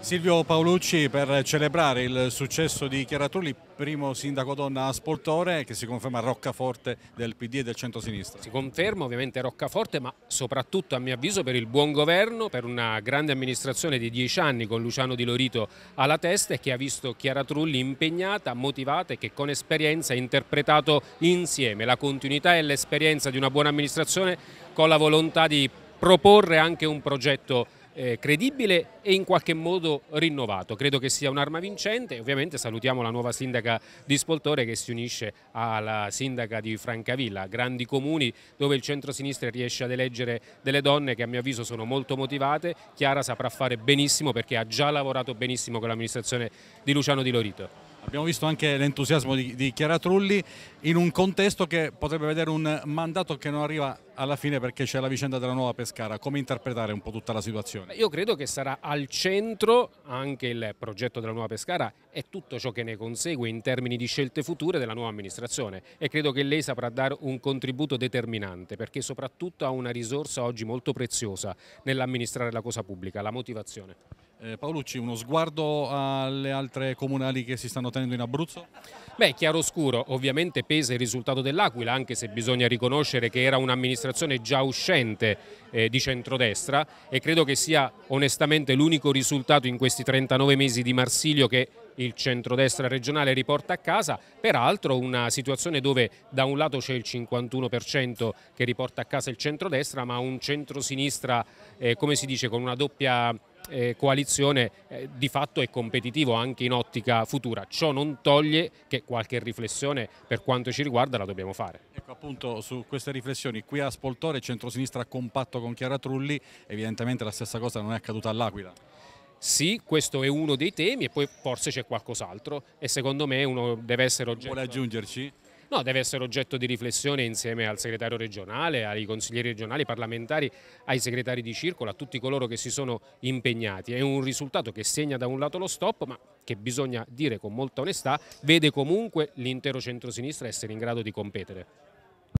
Silvio Paolucci per celebrare il successo di Chiara Trulli, primo sindaco donna a Spoltore che si conferma roccaforte del PD e del centro-sinistra. Si conferma ovviamente roccaforte ma soprattutto a mio avviso per il buon governo, per una grande amministrazione di dieci anni con Luciano Di Lorito alla testa e che ha visto Chiara Trulli impegnata, motivata e che con esperienza ha interpretato insieme la continuità e l'esperienza di una buona amministrazione con la volontà di proporre anche un progetto eh, credibile e in qualche modo rinnovato. Credo che sia un'arma vincente ovviamente salutiamo la nuova sindaca di Spoltore che si unisce alla sindaca di Francavilla, grandi comuni dove il centro-sinistra riesce ad eleggere delle donne che a mio avviso sono molto motivate, Chiara saprà fare benissimo perché ha già lavorato benissimo con l'amministrazione di Luciano Di Lorito. Abbiamo visto anche l'entusiasmo di, di Chiara Trulli in un contesto che potrebbe vedere un mandato che non arriva alla fine perché c'è la vicenda della nuova Pescara. Come interpretare un po' tutta la situazione? Io credo che sarà al centro anche il progetto della nuova Pescara e tutto ciò che ne consegue in termini di scelte future della nuova amministrazione e credo che lei saprà dare un contributo determinante perché soprattutto ha una risorsa oggi molto preziosa nell'amministrare la cosa pubblica, la motivazione. Eh, Paolucci, uno sguardo alle altre comunali che si stanno tenendo in Abruzzo? Beh, chiaro scuro, ovviamente pesa il risultato dell'Aquila, anche se bisogna riconoscere che era un'amministrazione già uscente eh, di centrodestra e credo che sia onestamente l'unico risultato in questi 39 mesi di Marsilio che il centrodestra regionale riporta a casa, peraltro una situazione dove da un lato c'è il 51% che riporta a casa il centrodestra, ma un centrosinistra, eh, come si dice, con una doppia eh, coalizione eh, di fatto è competitivo anche in ottica futura. Ciò non toglie che qualche riflessione per quanto ci riguarda la dobbiamo fare. Ecco appunto su queste riflessioni, qui a Spoltore centrosinistra compatto con Chiara Trulli, evidentemente la stessa cosa non è accaduta all'Aquila. Sì, questo è uno dei temi e poi forse c'è qualcos'altro e secondo me uno deve essere oggetto. Vuole aggiungerci? No, deve essere oggetto di riflessione insieme al segretario regionale, ai consiglieri regionali, ai parlamentari, ai segretari di circolo, a tutti coloro che si sono impegnati. È un risultato che segna da un lato lo stop, ma che bisogna dire con molta onestà, vede comunque l'intero centrosinistra essere in grado di competere.